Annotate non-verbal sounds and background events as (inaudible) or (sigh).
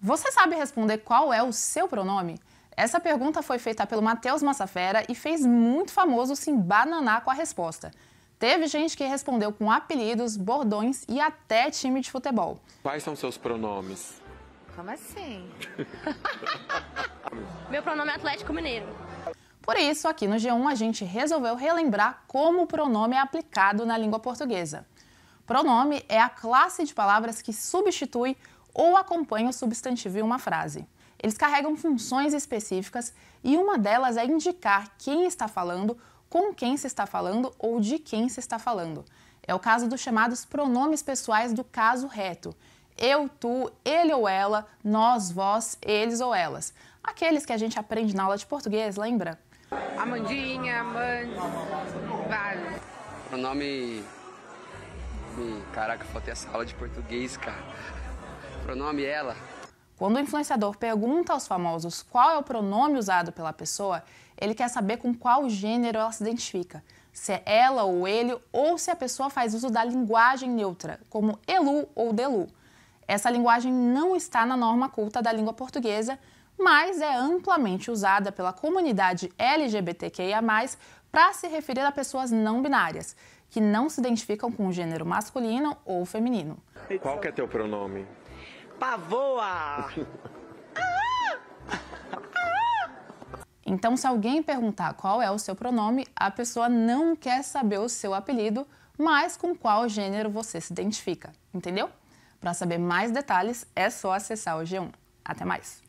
Você sabe responder qual é o seu pronome? Essa pergunta foi feita pelo Matheus Massafera e fez muito famoso se embananar com a resposta. Teve gente que respondeu com apelidos, bordões e até time de futebol. Quais são seus pronomes? Como assim? (laughs) Meu pronome é Atlético Mineiro. Por isso, aqui no G1 a gente resolveu relembrar como o pronome é aplicado na língua portuguesa. Pronome é a classe de palavras que substitui ou acompanha o substantivo em uma frase. Eles carregam funções específicas e uma delas é indicar quem está falando, com quem se está falando ou de quem se está falando. É o caso dos chamados pronomes pessoais do caso reto. Eu, tu, ele ou ela, nós, vós, eles ou elas. Aqueles que a gente aprende na aula de português, lembra? Amandinha, Amand, vale. Pronome. Caraca, faltei essa aula de português, cara pronome ela. Quando o influenciador pergunta aos famosos qual é o pronome usado pela pessoa, ele quer saber com qual gênero ela se identifica, se é ela ou ele, ou se a pessoa faz uso da linguagem neutra, como elu ou delu. Essa linguagem não está na norma culta da língua portuguesa, mas é amplamente usada pela comunidade LGBTQIA, para se referir a pessoas não binárias, que não se identificam com o gênero masculino ou feminino. Qual que é teu pronome? pavoa! Então, se alguém perguntar qual é o seu pronome, a pessoa não quer saber o seu apelido, mas com qual gênero você se identifica, entendeu? Para saber mais detalhes, é só acessar o G1. Até mais!